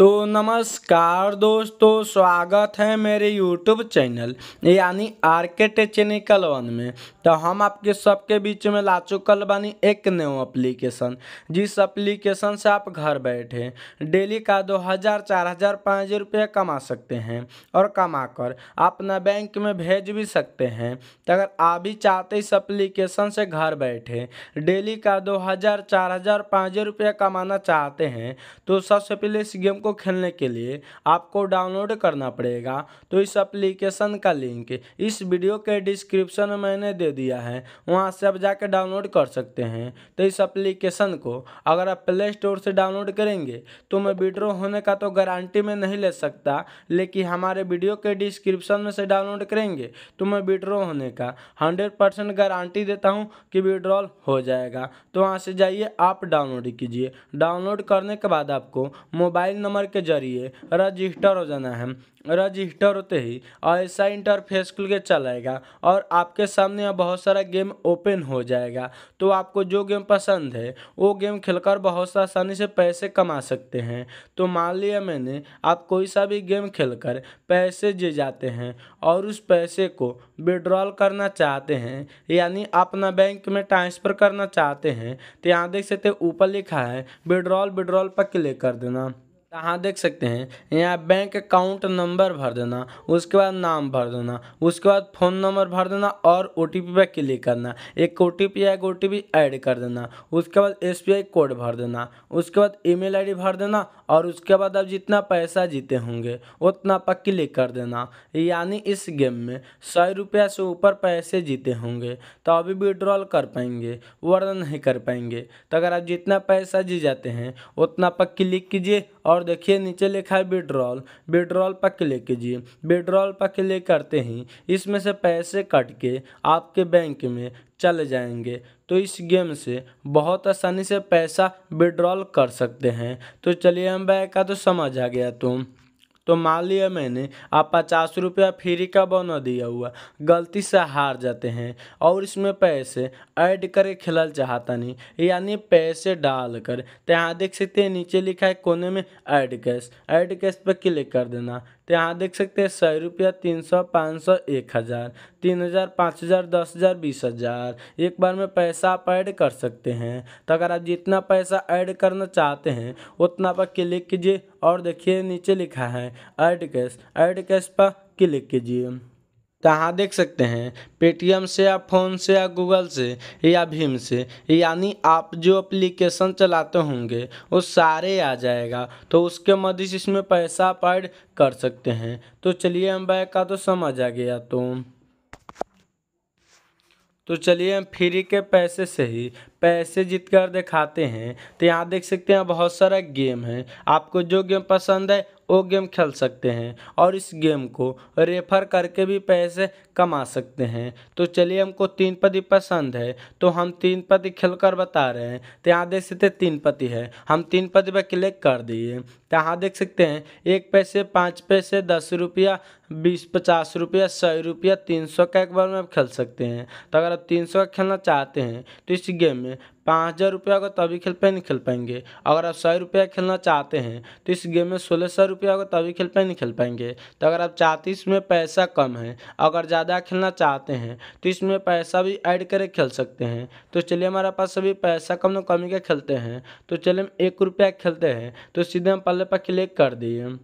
तो नमस्कार दोस्तों स्वागत है मेरे यूट्यूब चैनल यानी आर के टेचनिकल वन में तो हम आपके सबके बीच में ला चुकल बनी एक न्यू एप्लीकेशन जिस एप्लीकेशन से आप घर बैठे डेली का दो हज़ार चार हज़ार पाँच हज़ार रुपये कमा सकते हैं और कमा कर अपना बैंक में भेज भी सकते हैं तो अगर आप भी चाहते इस एप्लीकेशन से घर बैठे डेली का दो हज़ार चार हज़ार पाँच हज़ार रुपये कमाना चाहते हैं तो सबसे पहले इस गेम को को खेलने के लिए आपको डाउनलोड करना पड़ेगा तो इस एप्लीकेशन का लिंक इस वीडियो के डिस्क्रिप्शन में मैंने दे दिया है वहाँ से आप जाकर डाउनलोड कर सकते हैं तो इस एप्लीकेशन को अगर आप प्ले स्टोर से डाउनलोड करेंगे तो मैं विड्रो होने का तो गारंटी में नहीं ले सकता लेकिन हमारे वीडियो के डिस्क्रिप्शन में से डाउनलोड करेंगे तो मैं विड्रो होने का हंड्रेड परसेंट गारंटी देता हूँ कि विड्रॉल हो जाएगा तो वहाँ से जाइए आप डाउनलोड कीजिए डाउनलोड करने के बाद आपको मोबाइल नंबर नंबर के जरिए रजिस्टर हो जाना है रजिस्टर होते ही ऐसा इंटरफेस खुल के चलाएगा और आपके सामने बहुत सारा गेम ओपन हो जाएगा तो आपको जो गेम पसंद है वो गेम खेलकर बहुत सा आसानी से पैसे कमा सकते हैं तो मान लिया मैंने आप कोई सा भी गेम खेलकर पैसे जे जाते हैं और उस पैसे को विड्रॉल करना चाहते हैं यानी अपना बैंक में ट्रांसफ़र करना चाहते हैं तो यहाँ देख सकते ऊपर लिखा है विड्रॉल विड्रॉल पर क्लिक कर देना हाँ देख सकते हैं यहाँ बैंक अकाउंट नंबर भर देना उसके बाद नाम भर देना उसके बाद फ़ोन नंबर भर देना और ओ टी पी पर क्लिक करना एक ओ टी पी या एक ओ टी पी ऐड कर देना उसके बाद एस बी आई कोड भर देना उसके बाद ई मेल आई डी भर देना और उसके बाद आप जितना पैसा जीते होंगे उतना पर क्लिक कर देना यानी इस गेम में सौ रुपया से ऊपर पैसे जीते होंगे तो अभी विड्रॉल कर पाएंगे वर्णन नहीं कर पाएंगे तो अगर आप जितना पैसा जी जाते हैं उतना पर क्लिक कीजिए और और देखिए नीचे लिखा है विड्रॉल विड्रॉल पर क्लिक कीजिए विड्रॉल पर क्लिक करते ही इसमें से पैसे कट के आपके बैंक में चले जाएंगे तो इस गेम से बहुत आसानी से पैसा विड्रॉल कर सकते हैं तो चलिए हम बैंक का तो समझ आ गया तुम तो मान लिया मैंने आप पचास रुपया फ्री का बना दिया हुआ गलती से हार जाते हैं और इसमें पैसे ऐड करे खेलल चाहता नहीं यानी पैसे डाल कर तो यहाँ देख सकते हैं नीचे लिखा है कोने में ऐड कैश ऐड कैश पर क्लिक कर देना तो यहाँ देख सकते हैं सौ रुपया तीन सौ पाँच सौ एक हज़ार तीन हज़ार पाँच हज़ार दस हज़ार बीस हज़ार एक बार में पैसा आप ऐड कर सकते हैं तो अगर आप जितना पैसा ऐड करना चाहते हैं उतना पर क्लिक कीजिए और देखिए नीचे लिखा है ऐड कैश ऐड कैश पर क्लिक कीजिए कहाँ तो देख सकते हैं पेटीएम से या फ़ोन से या गूगल से या भीम से यानी आप जो एप्लीकेशन चलाते होंगे वो सारे आ जाएगा तो उसके से इसमें पैसा आप ऐड कर सकते हैं तो चलिए हम बैग का तो समझ आ गया तो तो चलिए हम फ्री के पैसे से ही पैसे जीत कर दिखाते हैं तो यहाँ देख सकते हैं बहुत सारा गेम है आपको जो गेम पसंद है वो गेम खेल सकते हैं और इस गेम को रेफर करके भी पैसे कमा सकते हैं तो चलिए हमको तीन पति पसंद है तो हम तीन पति खेल कर बता रहे हैं तो यहाँ देख सकते तीन पति है हम तीन पति पर क्लिक कर दिए तो यहाँ देख सकते हैं एक पैसे पाँच पैसे दस रुपया बीस पचास रुपया सौ रुपया तीन सौ का एक बार में आप खेल सकते हैं तो अगर आप तीन सौ का खेलना चाहते हैं तो इस गेम में पाँच हज़ार रुपया को तभी खेल पाए नहीं खेल पाएंगे अगर आप सौ रुपया खेलना चाहते हैं तो इस गेम में सोलह सौ रुपया को तभी खेल पाए नहीं खेल पाएंगे तो अगर आप चाहते इसमें पैसा कम है अगर ज़्यादा खेलना चाहते हैं तो इसमें पैसा भी ऐड करके खेल सकते हैं तो चलिए हमारे पास अभी पैसा कम ना कमी का खेलते हैं तो चलिए हम एक रुपया खेलते हैं तो सीधे हम वाले पर क्लिक कर दिए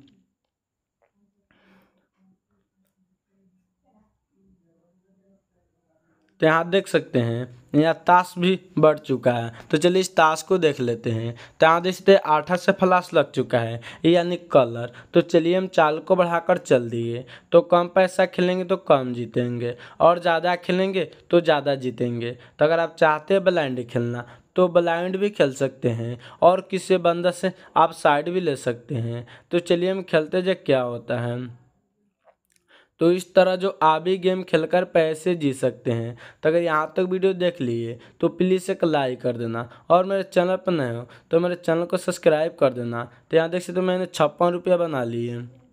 तो यहाँ देख सकते हैं यहाँ ताश भी बढ़ चुका है तो चलिए इस ताश को देख लेते हैं तो यहाँ देखते हैं आठा से फ्लाश लग चुका है यानी कलर तो चलिए हम चाल को बढ़ाकर चल दिए तो कम पैसा खेलेंगे तो कम जीतेंगे और ज़्यादा खेलेंगे तो ज़्यादा जीतेंगे तो अगर आप चाहते हैं ब्लाइंड खेलना तो ब्लाइंड भी खेल सकते हैं और किसी बंदा से आप साइड भी ले सकते हैं तो चलिए हम खेलते जब क्या होता है तो इस तरह जो आप भी गेम खेलकर पैसे जी सकते हैं तो अगर यहाँ तक वीडियो देख लिए तो प्लीज़ एक लाइक कर देना और मेरे चैनल पर नए हो तो मेरे चैनल को सब्सक्राइब कर देना तो यहाँ देख सकते तो मैंने छप्पन रुपया बना लिए